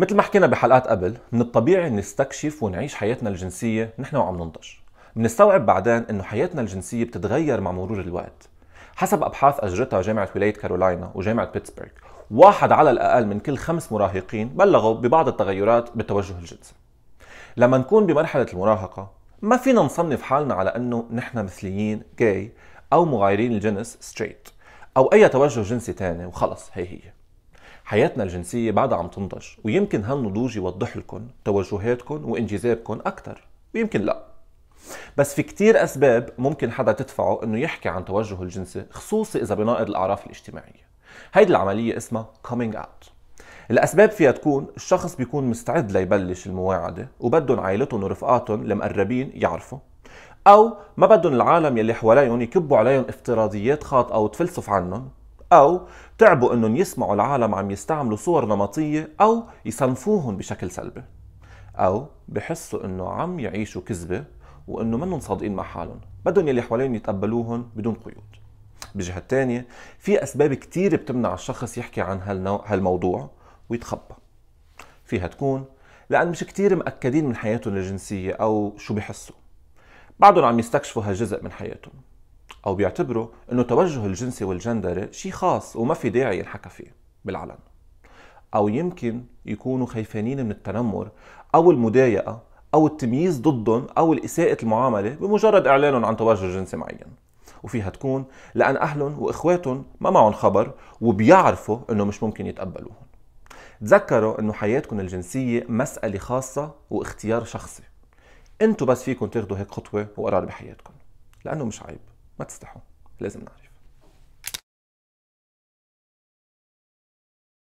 مثل ما حكينا بحلقات قبل من الطبيعي نستكشف ونعيش حياتنا الجنسية نحن وعم ننضج منستوعب بعدين انه حياتنا الجنسية بتتغير مع مرور الوقت حسب أبحاث أجرتها جامعة ولاية كارولاينا وجامعة بيتسبرغ واحد على الأقل من كل خمس مراهقين بلغوا ببعض التغيرات بالتوجه الجنسي لما نكون بمرحلة المراهقة ما فينا نصنف حالنا على أنه نحن مثليين جاي أو مغايرين الجنس ستريت أو أي توجه جنسي تاني وخلص هي هي حياتنا الجنسية بعدها عم تنضج ويمكن هالنضوج يوضح لكم توجهاتكم وانجذابكم أكثر ويمكن لا بس في كتير أسباب ممكن حدا تدفعه إنه يحكي عن توجهه الجنسي خصوصي إذا بناقض الأعراف الاجتماعية هيدي العملية اسمها coming out الأسباب فيها تكون الشخص بيكون مستعد ليبلش المواعدة وبدهم عائلتهم ورفقاتهم المقربين يعرفوا أو ما بدهم العالم يلي حواليهم يكبوا عليهم افتراضيات خاطئة وتفلسف عنهم أو تعبوا أنهم يسمعوا العالم عم يستعملوا صور نمطية أو يصنفوهم بشكل سلبي أو بحسوا أنه عم يعيشوا كذبة وأنه منهم صادقين مع حالهم بدهم يلي حواليهم يتقبلوهم بدون قيود بجهة تانية في أسباب كتير بتمنع الشخص يحكي عن هالموضوع ويتخبى فيها تكون لأن مش كتير مأكدين من حياتهم الجنسية أو شو بحسوا بعضهم عم يستكشفوا هالجزء من حياتهم او بيعتبروا انه التوجه الجنسي والجندري شيء خاص وما في داعي ينحكى فيه بالعلن او يمكن يكونوا خايفانين من التنمر او المضايقه او التمييز ضدهم او الاساءه المعامله بمجرد اعلانهم عن توجه جنسي معين وفيها تكون لان اهلهم واخواتهم ما معهم خبر وبيعرفوا انه مش ممكن يتقبلوهم تذكروا انه حياتكم الجنسيه مساله خاصه واختيار شخصي انتوا بس فيكم تاخذوا هيك خطوه وقرار بحياتكم لانه مش عيب ما تستحوا لازم نعرف